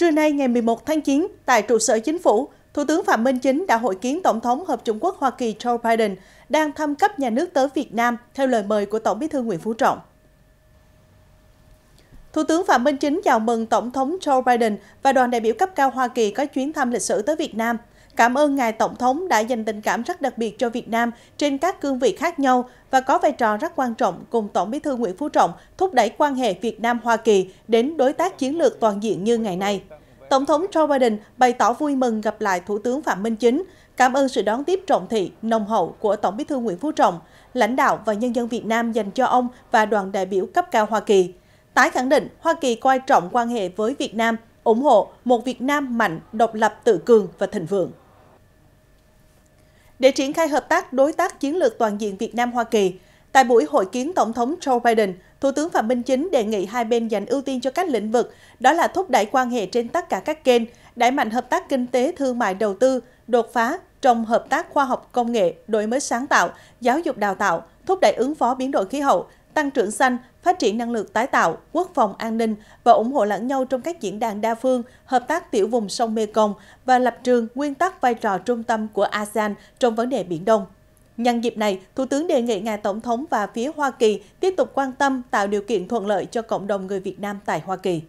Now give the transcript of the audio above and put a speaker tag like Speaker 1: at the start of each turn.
Speaker 1: Trưa nay ngày 11 tháng 9, tại trụ sở chính phủ, Thủ tướng Phạm Minh Chính đã hội kiến Tổng thống Hợp Trung Quốc Hoa Kỳ Joe Biden đang thăm cấp nhà nước tới Việt Nam theo lời mời của Tổng bí thư Nguyễn Phú Trọng. Thủ tướng Phạm Minh Chính chào mừng Tổng thống Joe Biden và đoàn đại biểu cấp cao Hoa Kỳ có chuyến thăm lịch sử tới Việt Nam – Cảm ơn Ngài Tổng thống đã dành tình cảm rất đặc biệt cho Việt Nam trên các cương vị khác nhau và có vai trò rất quan trọng cùng Tổng bí thư Nguyễn Phú Trọng thúc đẩy quan hệ Việt Nam-Hoa Kỳ đến đối tác chiến lược toàn diện như ngày nay. Tổng thống Joe Biden bày tỏ vui mừng gặp lại Thủ tướng Phạm Minh Chính, cảm ơn sự đón tiếp trọng thị, nồng hậu của Tổng bí thư Nguyễn Phú Trọng, lãnh đạo và nhân dân Việt Nam dành cho ông và đoàn đại biểu cấp cao Hoa Kỳ. Tái khẳng định, Hoa Kỳ coi trọng quan hệ với Việt Nam – ủng hộ một Việt Nam mạnh, độc lập, tự cường và thịnh vượng. Để triển khai hợp tác đối tác chiến lược toàn diện Việt Nam-Hoa Kỳ, tại buổi hội kiến Tổng thống Joe Biden, Thủ tướng Phạm Minh Chính đề nghị hai bên dành ưu tiên cho các lĩnh vực, đó là thúc đẩy quan hệ trên tất cả các kênh, đẩy mạnh hợp tác kinh tế, thương mại, đầu tư, đột phá trong hợp tác khoa học công nghệ, đổi mới sáng tạo, giáo dục đào tạo, thúc đẩy ứng phó biến đổi khí hậu, tăng trưởng xanh, phát triển năng lượng tái tạo, quốc phòng an ninh và ủng hộ lẫn nhau trong các diễn đàn đa phương, hợp tác tiểu vùng sông Mekong và lập trường nguyên tắc vai trò trung tâm của ASEAN trong vấn đề Biển Đông. Nhân dịp này, Thủ tướng đề nghị ngài Tổng thống và phía Hoa Kỳ tiếp tục quan tâm tạo điều kiện thuận lợi cho cộng đồng người Việt Nam tại Hoa Kỳ.